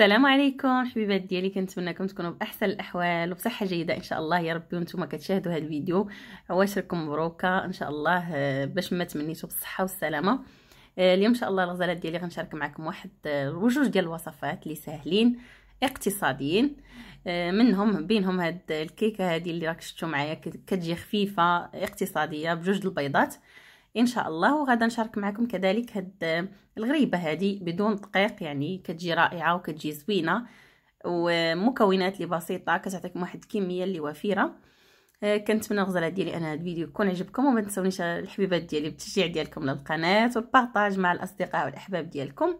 السلام عليكم حبيبات ديالي كنتمنىكم تكونوا باحسن الاحوال وبصحه جيده ان شاء الله يا ربي وانتم كتشاهدوا هذا الفيديو عواشركم مبروكه ان شاء الله آه، باش ما تمنيتوا بالصحه والسلامه آه، اليوم ان شاء الله الغزالات ديالي غنشارك معكم واحد آه، وجوج ديال الوصفات اللي ساهلين اقتصاديين منهم بينهم هاد الكيكه هذه اللي راك شفتوا معايا كتجي خفيفه اقتصاديه بجوج البيضات ان شاء الله وغادا نشارك معكم كذلك هاد الغريبه هذه بدون دقيق يعني كتجي رائعه وكتجي زوينه ومكونات اللي بسيطه كتعطيكم واحد الكميه اللي وفيره آه، كنتمنى الغزاله ديالي انا هذا الفيديو يكون عجبكم وما تنسونيش الحبيبات ديالي بالتشجيع ديالكم للقناه والبارطاج مع الاصدقاء والاحباب ديالكم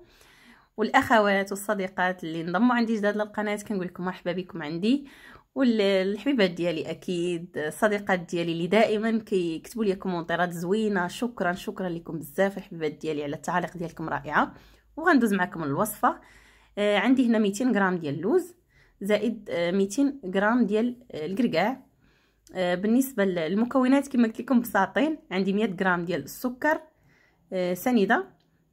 والاخوات والصديقات اللي انضموا عندي جداد للقناه كنقول لكم مرحبا بكم عندي والحبيبات ديالي اكيد الصديقات ديالي اللي دائما كيكتبوا لي كومونتيرات زوينه شكرا شكرا لكم بزاف الحبيبات ديالي على التعاليق ديالكم رائعه وغندوز معكم الوصفه آه عندي هنا 200 غرام ديال اللوز زائد آه 200 غرام ديال آه الكركاع آه بالنسبه للمكونات كما قلت لكم بساطين عندي 100 غرام ديال السكر آه سنيده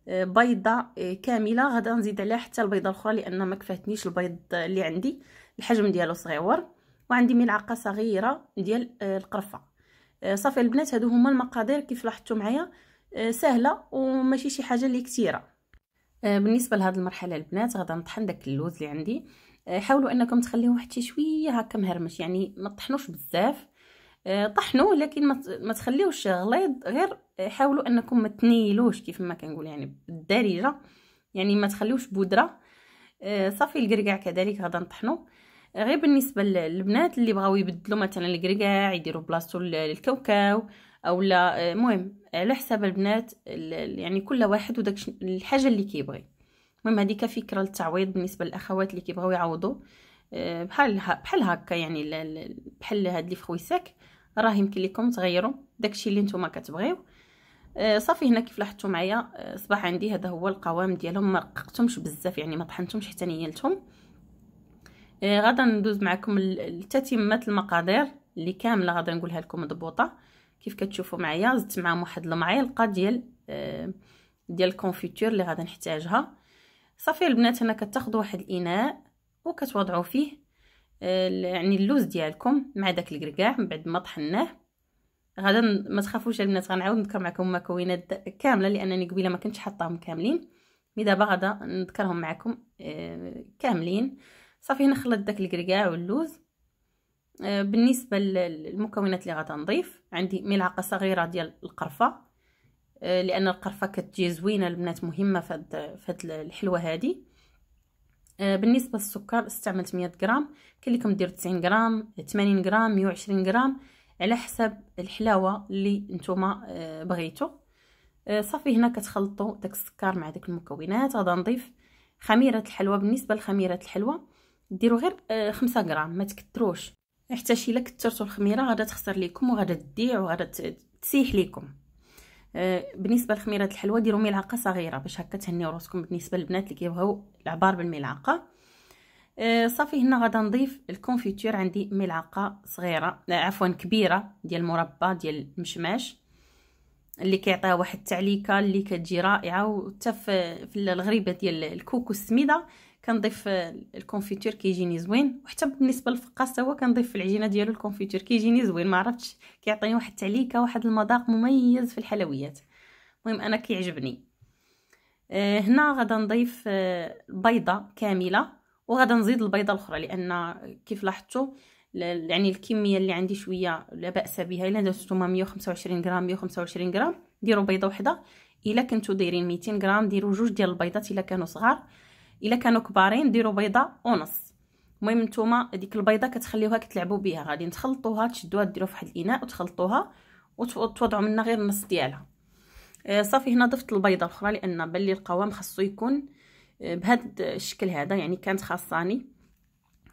آه بيضه آه كامله غادا نزيد عليها حتى البيضه الاخرى لان ما كفاتنيش البيض اللي عندي آه الحجم ديالو صغيور وعندي ملعقه صغيره ديال آه، القرفه آه، صافي البنات هادو هما المقادير كيف لاحظتوا معايا آه، سهله وماشي شي حاجه اللي كثيره بالنسبه لهاد المرحله البنات غادا نطحن داك اللوز اللي عندي حاولوا انكم تخليوه حتى شويه هكا مهرمش يعني ما تطحنوش بزاف طحنوه لكن ما تخليوش غليظ غير حاولوا انكم ما تنيلوش كيف ما كنقول يعني بالدارجه يعني ما تخليوش بودره صافي القرقع كذلك غادا نطحنو غير بالنسبه للبنات اللي بغاو يبدلوا مثلا الكركاع يديروا بلاصتو للكاوكاو اولا المهم آه، على حساب البنات يعني كل واحد وداك الحاجه اللي كيبغي المهم هذه كفكره للتعويض بالنسبه للاخوات اللي كيبغاو يعوضوا آه، بحال بحال هكا يعني بحال هاد لي فخويساك راه يمكن لكم تغيروا داكشي اللي نتوما كتبغيو آه، صافي هنا كيف لاحظتوا معايا صباح عندي هذا هو القوام ديالهم ما رققتهمش بزاف يعني ما طحنتهمش حتى نيلتهم إيه، غادا ندوز معكم لتتمه المقادير اللي كامله غادا نقولها لكم مضبوطه كيف كتشوفوا معايا زدت معاهم واحد المعلقه ديال إيه، ديال الكونفيتور اللي غادا نحتاجها صافي البنات هنا كتاخذوا واحد الاناء وكتوضعوا فيه إيه، يعني اللوز ديالكم مع داك الكركاع من بعد ما طحناه غادا ما تخافوش البنات غنعاود نذكر معكم المكونات كامله لانني قبيله ما كنتش حطاهم كاملين مي دابا غادا نذكرهم معكم كاملين صافي نخلط داك الكركاع واللوز آه، بالنسبه للمكونات اللي غتنضيف عندي ملعقه صغيره ديال القرفه آه، لان القرفه كتجي زوينه البنات مهمه في هاد الحلوه هذه آه، بالنسبه للسكر استعملت 100 غرام كاين لكم ديروا 90 غرام 80 غرام 120 غرام على حسب الحلاوه اللي نتوما بغيتو صافي هنا كتخلطوا داك السكر مع داك المكونات غادا نضيف خميره الحلوى بالنسبه لخميره الحلوى ديروا غير آه، خمسة غرام ما تكتروش حتى شي الا كثرتوا الخميره غادا تخسر لكم وغادا تضيع وغادا تسيح لكم آه، بالنسبه لخميره الحلوى ديروا ملعقه صغيره باش هكا تهنيو راسكم بالنسبه للبنات اللي كيبغيو العبار بالملعقه آه، صافي هنا غادا نضيف الكونفيتور عندي ملعقه صغيره عفوا كبيره ديال المربى ديال المشماش اللي كيعطيها واحد التعليكه اللي كتجي رائعه وحتى في الغريبه ديال الكوكو السميده كنضيف الكونفيتور كيجيني زوين وحتى بالنسبه للفقاس هو كنضيف في العجينه ديالو الكونفيتور كيجيني زوين ما عرفتش كيعطيني واحد التعليكه واحد المذاق مميز في الحلويات المهم انا كيعجبني آه، هنا غادا نضيف آه بيضه كامله وغادا نزيد البيضه الاخرى لان كيف لاحظتوا يعني الكميه اللي عندي شويه لا باس بها الا درتو 125 غرام 125 غرام ديروا بيضه وحده الا كنتو دايرين 200 غرام ديروا جوج ديال البيضات الا كانوا صغار الا كانوا كبارين ديروا بيضه ونص المهم نتوما ديك البيضه كتخليوها كتلعبوا بها غادي تخلطوها تشدوها ديروها فواحد الاناء وتخلطوها وتوضعوا منها غير النص ديالها آه صافي هنا ضفت البيضه الاخرى لان بلي القوام خاصو يكون آه، بهذا الشكل هذا يعني كانت خاصاني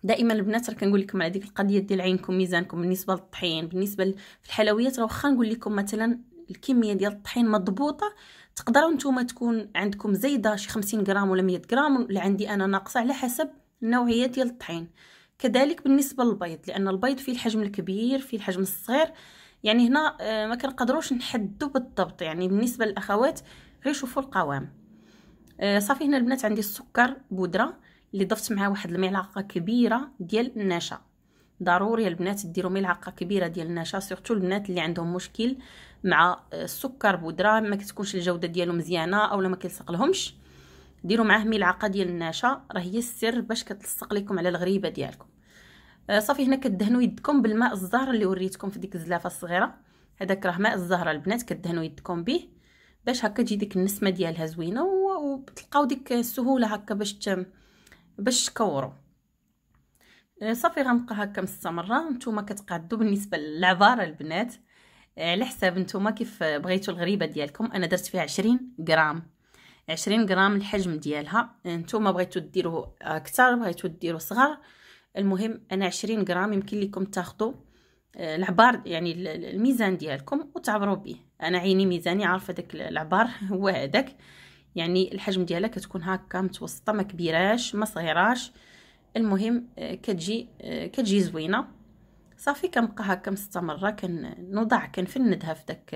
دائما البنات راه كنقول لكم على ديك القضيه ديال عينكم ميزانكم بالنسبه للطحين بالنسبه في الحلويات راه واخا نقول لكم مثلا الكميه ديال الطحين مضبوطه تقدروا نتوما تكون عندكم زايده شي 50 غرام ولا 100 غرام اللي عندي انا ناقصه على حسب النوعيه ديال الطحين كذلك بالنسبه للبيض لان البيض فيه الحجم الكبير فيه الحجم الصغير يعني هنا آه، ما كنقدروش نحدوا بالضبط يعني بالنسبه للاخوات غير شوفوا القوام آه، صافي هنا البنات عندي السكر بودره اللي ضفت معاه واحد الملعقه كبيره ديال النشا ضروري البنات ديروا ملعقه كبيره ديال النشا سورتو البنات اللي عندهم مشكل مع السكر بودره ما كتكونش الجوده ديالو مزيانه اولا ما كيلصق لهمش ديروا معاه ملعقه ديال النشا راه هي السر باش كتلصق لكم على الغريبه ديالكم آه، صافي هنا كدهنوا يدكم بالماء الزهر اللي وريتكم في ديك الزلافه الصغيره هذاك راه ماء الزهره البنات كدهنوا يدكم به باش هكا تجي ديك النسمه ديالها زوينه وتلقاو ديك السهوله هكا باش باش تكوروا آه، صافي غنبقى هكا مستمره نتوما كتقادو بالنسبه للعبار البنات آه، على حساب نتوما كيف بغيتو الغريبه ديالكم انا درت فيها 20 غرام 20 غرام الحجم ديالها آه، نتوما بغيتو ديروا اكثر بغيتو ديروا صغار المهم انا 20 غرام يمكن لكم تاخذوا العبار يعني الميزان ديالكم وتعبروا به انا عيني ميزاني عارفه داك العبار هو هذاك يعني الحجم ديالها كتكون هكا متوسطه ما كبيراش ما صغيراش المهم آه، كتجي آه، كتجي زوينه صافي كنبقى هكا مستمره كنوضع كنفندها في داك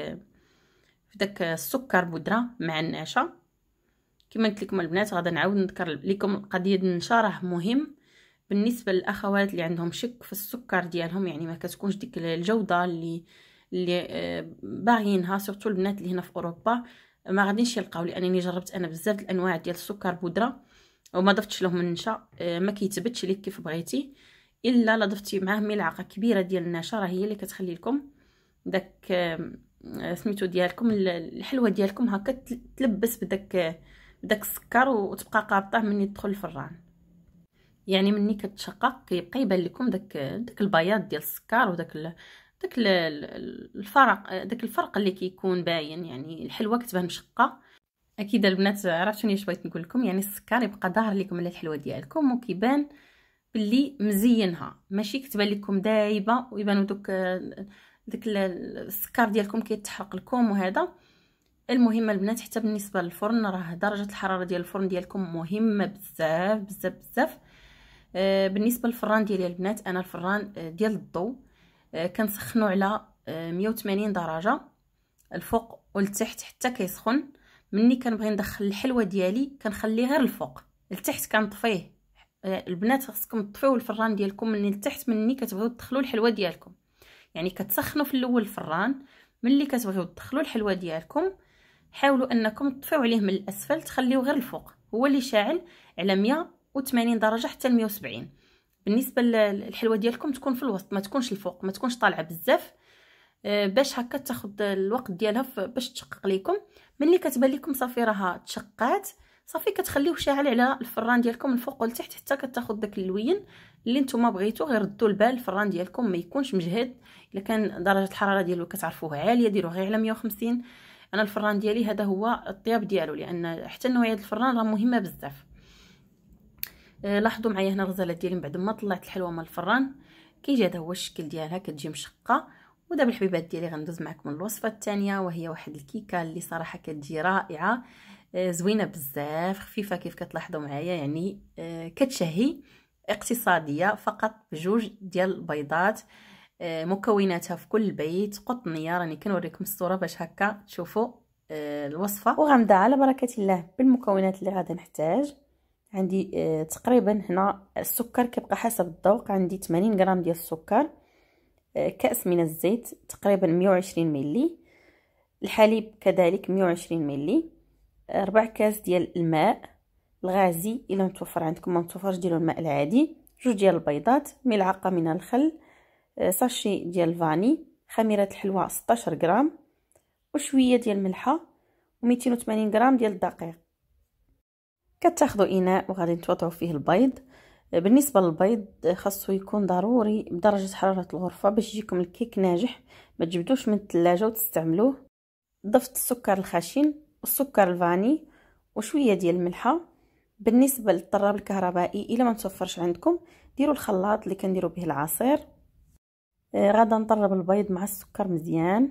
في داك السكر بودره مع النشا كما قلت لكم البنات غادا نعاود نذكر لكم قضيه النشا راه مهم بالنسبه للاخوات اللي عندهم شك في السكر ديالهم يعني ما كتكونش ديك الجوده اللي اللي آه، باغيينها سورتو البنات اللي هنا في اوروبا ما غاديش يلقاو لانني جربت انا بزاف الانواع ديال السكر بودره وما ضفتش لهم النشا آه، ما كيتبتش ليك كيف بغيتي الا لا ضفتي معاه ملعقه كبيره ديال النشا راه هي اللي كتخلي لكم داك آه، آه، سميتو ديالكم الحلوه ديالكم هكا تلبس بداك بداك السكر وتبقى قابطه مني تدخل الفران يعني مني كتشقق كيبقى يبان لكم داك داك البياض ديال السكر وداك ال... داك الفرق داك الفرق اللي كيكون باين يعني الحلوه كتبان مشقه اكيد البنات عرفتوا شنو بغيت نقول لكم يعني السكر يبقى ظاهر لكم على الحلوه ديالكم وكيبان باللي مزينها ماشي كتبان لكم دايبه ويبانوا دوك داك السكر ديالكم كيتحرق لكم وهذا المهم البنات حتى بالنسبه للفرن راه درجه الحراره ديال الفرن ديالكم مهمه بزاف بزاف بزاف آه، بالنسبه للفران ديالي البنات انا الفران آه، ديال الضو آه، كنسخنو على 180 درجه الفوق والتحت حتى كيسخن مني كنبغي ندخل الحلوه ديالي كنخليه غير الفوق لتحت كنطفيه آه، البنات خصكم تطفيو الفران ديالكم من لتحت مني كتبغيو تدخلوا الحلوه ديالكم يعني كتسخنوا في الاول الفران ملي كتبغيو تدخلوا الحلوه ديالكم حاولوا انكم تطفيو عليه من الاسفل تخليوه غير الفوق هو اللي شاعل على 180 درجه حتى 170 بالنسبه للحلوه ديالكم تكون في الوسط ما تكونش الفوق ما تكونش طالعه بزاف آه، باش هكا تاخد الوقت ديالها باش تشقق ليكم ملي كتبان لكم صافي راها تشقات صافي كتخليوه شاعل على الفران ديالكم من الفوق لتحت حتى كتاخذ داك اللوين اللي نتوما بغيتو غير ردوا البال الفران ديالكم ما يكونش مجهد الا كان درجه الحراره ديالو كتعرفوه عاليه ديروه غير على 150 انا الفران ديالي هذا هو الطياب ديالو لان حتى نوعيه الفران راه مهمه بزاف أه، لاحظوا معايا هنا الغزالات ديالي من بعد ما طلعت الحلوه من الفران كيجي هذا هو الشكل ديالها كتجي مشقه ودابا الحبيبات ديالي غندوز معكم الوصفه الثانيه وهي واحد الكيكه اللي صراحه كتجي رائعه آه، زوينه بزاف خفيفه كيف كتلاحظوا معايا يعني آه، كتشهي اقتصاديه فقط بجوج ديال البيضات آه، مكوناتها في كل بيت قطنيه راني كنوريكم الصوره باش هكا تشوفوا الوصفه وغنبدا على بركه الله بالمكونات اللي غادي نحتاج عندي تقريبا هنا السكر كيبقى حسب الذوق عندي 80 غرام ديال السكر كأس من الزيت تقريبا 120 ملي الحليب كذلك 120 ملي ربع كاس ديال الماء الغازي الا متوفر عندكم ما متوفرش ديروا الماء العادي جوج ديال البيضات ملعقه من الخل آه، ساشي ديال الفاني خميره الحلوى 16 غرام وشويه ديال الملحه و280 غرام ديال الدقيق كتاخذوا اناء وغادي توضعوا فيه البيض بالنسبة للبيض خاصو يكون ضروري بدرجة حرارة الغرفة باش يجيكم الكيك ناجح ما تجبدوش من الثلاجة وتستعملوه ضفت السكر الخشن والسكر الفاني وشوية ديال الملحة بالنسبة للطراب الكهربائي إلا ما متوفرش عندكم ديروا الخلاط اللي كنديروا به العصير آه، غادا نطرب البيض مع السكر مزيان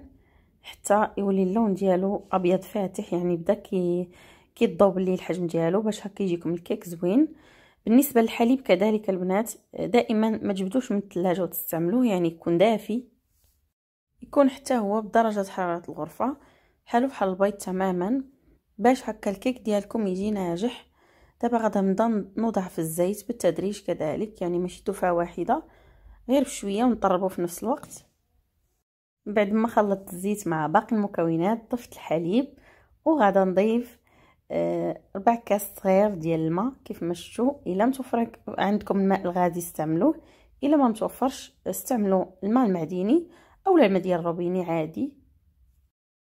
حتى يولي اللون ديالو ابيض فاتح يعني بدا كي كيضوب لي الحجم ديالو باش هكا يجيكم الكيك زوين بالنسبه للحليب كذلك البنات دائما ما تجبدوش من الثلاجه وتستعملوه يعني يكون دافي يكون حتى هو بدرجه حراره الغرفه بحالو بحال البيض تماما باش هكا الكيك ديالكم يجي ناجح دابا غادا نوضع في الزيت بالتدريج كذلك يعني ماشي دفعه واحده غير بشويه ونطربو في نفس الوقت بعد ما خلطت الزيت مع باقي المكونات ضفت الحليب وغادا نضيف أه، ربع كاس صغير ديال الماء كيف ما شفتوا الا متوفر عندكم الماء الغادي استعملوه الا ما متوفرش استعملوا الماء المعدني او الماء ديال الروبيني عادي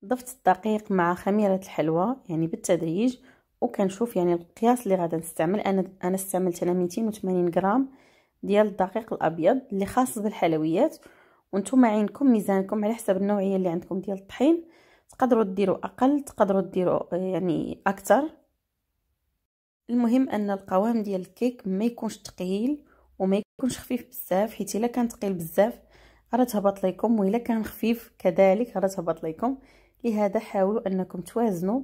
ضفت الدقيق مع خميره الحلوى يعني بالتدريج وكنشوف يعني القياس اللي غادي نستعمل انا انا استعملت انا 280 غرام ديال الدقيق الابيض اللي خاص بالحلويات وانتم عينكم ميزانكم على حسب النوعيه اللي عندكم ديال الطحين تقدروا ديروا اقل تقدروا ديروا آه، يعني اكثر المهم ان القوام ديال الكيك ما يكونش ثقيل وما يكونش خفيف بزاف حيت الا كان ثقيل بزاف راه تهبط ليكم والا كان خفيف كذلك راه تهبط ليكم لهذا حاولوا انكم توازنوا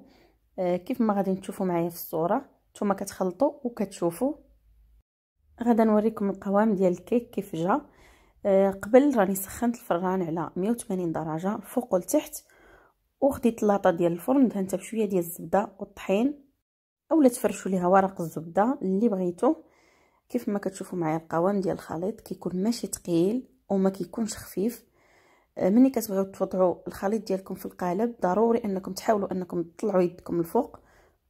آه، كيف ما غادي تشوفوا معايا في الصوره نتوما كتخلطوا وكتشوفوا غدا نوريكم القوام ديال الكيك كيف جا آه، قبل راني سخنت الفران على 180 درجه الفوق والتحت وخديت لاطه ديال الفرن دهنتها بشويه ديال الزبده والطحين اولا تفرشوا ليها ورق الزبده اللي بغيتو كيف ما كتشوفوا معايا القوام ديال الخليط كيكون ماشي ثقيل وما كيكونش خفيف آه، ملي كتبغيو توضعوا الخليط ديالكم في القالب ضروري انكم تحاولوا انكم تطلعوا يدكم الفوق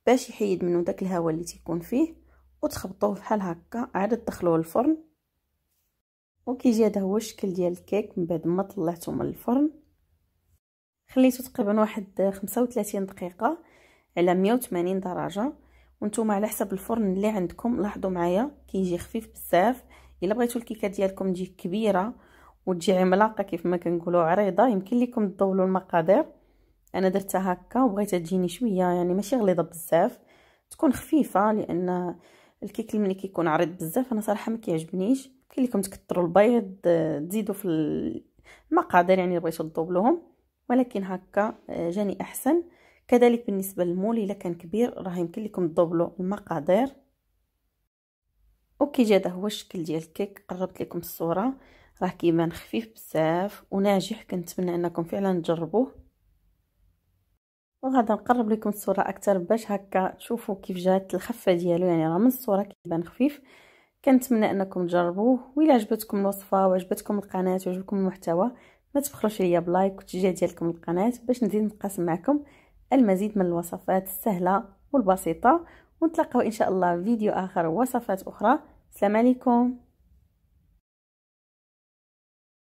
باش يحيد منه داك الهواء اللي تيكون فيه وتخبطوه بحال هكا عاد تدخلوه الفرن وكيجي هذا هو الشكل ديال الكيك من بعد ما طلعته من الفرن خليته تقريبا واحد 35 دقيقه على 180 درجه وانتم على حسب الفرن اللي عندكم لاحظوا معايا كيجي خفيف بزاف الا بغيتو الكيكه ديالكم تجي كبيره وتجي عملاقه كيف ما كنقولوا عريضه يمكن لكم تضولوا المقادير انا درتها هكا وبغيتها تجيني شويه يعني ماشي غليظه بزاف تكون خفيفه لان الكيك ملي كيكون عريض بزاف انا صراحه ما كيعجبنيش يمكن لكم تكثروا البيض آه، تزيدوا في المقادير يعني بغيتو تضوبلوهم ولكن هكا آه، جاني احسن كذلك بالنسبه للمول الا كان كبير راه يمكن لكم تضبلوا المقادير اوكي هذا هو الشكل ديال الكيك قربت لكم الصوره راه كيبان خفيف بزاف وناجح كنتمنى انكم فعلا تجربوه وغادا نقرب لكم الصوره اكثر باش هكا تشوفوا كيف جات الخفه ديالو يعني راه من الصوره كيبان خفيف كنتمنى انكم تجربوه وإلا عجبتكم الوصفه وعجبتكم القناه وعجبكم المحتوى ما تبخلوش عليا بلايك وتشجيع ديالكم القناه باش نزيد نقاسم معكم المزيد من الوصفات السهله والبسيطه ونتلاقاو ان شاء الله فيديو اخر ووصفات اخرى السلام عليكم